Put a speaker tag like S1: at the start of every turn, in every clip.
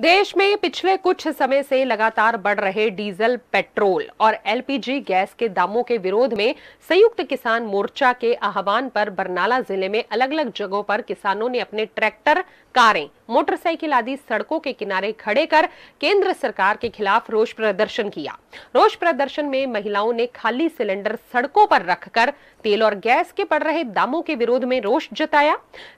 S1: देश में पिछले कुछ समय से लगातार बढ़ रहे डीजल पेट्रोल और एलपीजी गैस के दामों के विरोध में संयुक्त किसान मोर्चा के आह्वान पर बरनाला जिले में अलग अलग जगहों पर किसानों ने अपने ट्रैक्टर कारें मोटरसाइकिल आदि सड़कों के किनारे खड़े कर केंद्र सरकार के खिलाफ रोष प्रदर्शन किया रोष प्रदर्शन में महिलाओं ने खाली सिलेंडर सड़कों पर रखकर तेल और गैस के बढ़ रहे दामों के विरोध में रोष जताया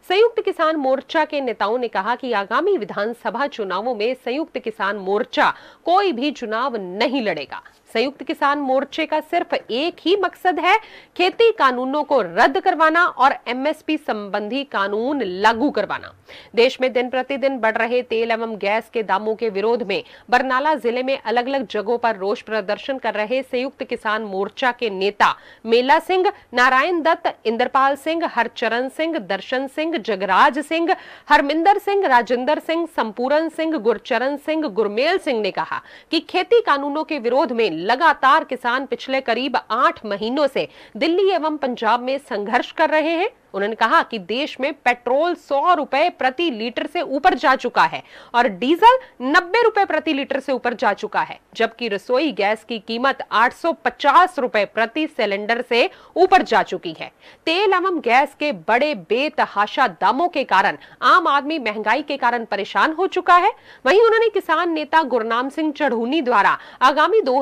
S1: संयुक्त किसान मोर्चा के नेताओं ने कहा कि आगामी विधानसभा चुनावों में संयुक्त किसान मोर्चा कोई भी चुनाव नहीं लड़ेगा संयुक्त किसान मोर्चे का सिर्फ एक ही मकसद है खेती कानूनों को रद्द करवाना और एमएसपी संबंधी कानून लागू करवाना देश में दिन प्रतिदिन बढ़ रहे तेल एवं गैस के दामों के विरोध में बरनाला जिले में अलग अलग जगहों पर रोष प्रदर्शन कर रहे संयुक्त किसान मोर्चा के नेता मेला सिंह नारायण दत्त इंद्रपाल सिंह हरचरण सिंह दर्शन सिंह जगराज सिंह हरमिंदर सिंह राजेंद्र सिंह संपूरन सिंह गुरचरण सिंह गुरमेल सिंह ने कहा कि खेती कानूनों के विरोध में लगातार किसान पिछले करीब आठ महीनों से दिल्ली एवं पंजाब में संघर्ष कर रहे हैं उन्होंने कहा कि देश में पेट्रोल सौ रुपए प्रति लीटर से ऊपर जा चुका है और डीजल नब्बे रुपए प्रति लीटर से ऊपर जा चुका है जबकि रसोई गैस की कीमत आठ रुपए प्रति सिलेंडर से ऊपर जा चुकी है तेल एवं गैस के बड़े बेतहाशा दामों के कारण आम आदमी महंगाई के कारण परेशान हो चुका है वहीं उन्होंने किसान नेता गुरनाम सिंह चढ़ूनी द्वारा आगामी दो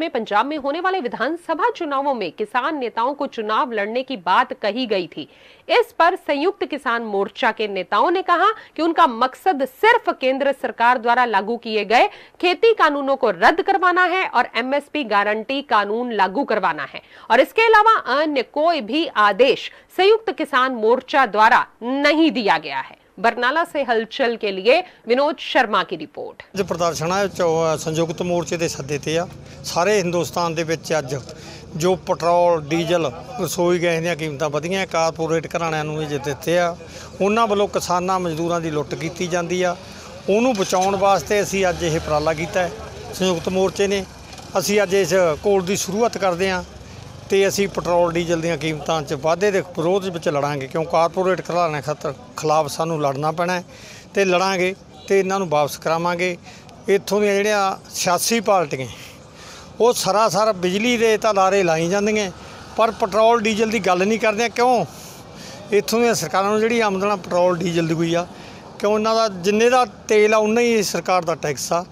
S1: में पंजाब में होने वाले विधानसभा चुनावों में किसान नेताओं को चुनाव लड़ने की बात कही गई थी इस पर संयुक्त किसान मोर्चा के नेताओं ने कहा कि उनका मकसद सिर्फ केंद्र सरकार द्वारा लागू किए गए खेती कानूनों को रद्द करवाना है और एमएसपी गारंटी कानून लागू करवाना है और इसके अलावा अन्य कोई भी आदेश संयुक्त किसान मोर्चा द्वारा नहीं दिया गया है बरनाला से हलचल के लिए विनोद शर्मा की रिपोर्ट
S2: जो प्रदर्शन है संयुक्त मोर्चे के सदे ਤੇ ਆ ਸਾਰੇ ਹਿੰਦੁਸਤਾਨ ਦੇ ਵਿੱਚ ਜੋ ਪੈਟਰੋਲ ਡੀਜ਼ਲ ਰਸੋਈ ਗੈਸ ਦੀਆਂ ਕੀਮਤਾਂ ਵਧੀਆਂ ਕਾਰਪੋਰੇਟ ਘਰਾਣਿਆਂ ਨੂੰ ਇਹ ਜੇ ਦਿੱਤੇ ਆ ਉਹਨਾਂ ਵੱਲੋਂ ਕਿਸਾਨਾਂ ਮਜ਼ਦੂਰਾਂ ਦੀ ਲੁੱਟ ਕੀਤੀ ਜਾਂਦੀ ਆ ਉਹਨੂੰ ਬਚਾਉਣ ਵਾਸਤੇ ਅਸੀਂ ਅੱਜ ਇਹ ਪ੍ਰਾਲਾ ਕੀਤਾ ਹੈ ਸੰਯੁਕਤ ਮੋਰਚੇ ਨੇ ਅਸੀਂ ਅੱਜ ਇਸ ਕੋਲ ਦੀ ਸ਼ੁਰੂਆਤ ਕਰਦੇ ਆ ਤੇ ਅਸੀਂ ਪੈਟਰੋਲ ਡੀਜ਼ਲ ਦੀਆਂ ਕੀਮਤਾਂ 'ਚ ਵਾਧੇ ਦੇ ਵਿਰੋਧ ਵਿੱਚ ਲੜਾਂਗੇ ਕਿਉਂ ਕਾਰਪੋਰੇਟ ਘਰਾਣਿਆਂ ਖਾਤਰ ਖਿਲਾਫ ਸਾਨੂੰ ਲੜਨਾ ਪੈਣਾ ਤੇ ਲੜਾਂਗੇ ਤੇ ਇਹਨਾਂ ਨੂੰ ਵਾਪਸ ਕਰਾਵਾਂਗੇ ਇੱਥੋਂ ਦੀਆਂ ਜਿਹੜੀਆਂ ਸਿਆਸੀ ਪਾਰਟੀਆਂ ਉਹ ਸਰਾਸਰ ਬਿਜਲੀ ਦੇ ਤਾਂ ਲਾਰੇ ਲਾਈ ਜਾਂਦੀਆਂ ਪਰ ਪੈਟਰੋਲ ਡੀਜ਼ਲ ਦੀ ਗੱਲ ਨਹੀਂ ਕਰਦੇ ਕਿਉਂ ਇੱਥੋਂ ਦੀਆਂ ਸਰਕਾਰਾਂ ਨੂੰ ਜਿਹੜੀ ਆਮਦਨ ਪੈਟਰੋਲ ਡੀਜ਼ਲ ਦੀ ਹੋਈ ਆ ਕਿਉਂ ਉਹਨਾਂ ਦਾ ਜਿੰਨੇ ਦਾ ਤੇਲ ਆ ਉਨਾ ਹੀ ਸਰਕਾਰ ਦਾ ਟੈਕਸ ਆ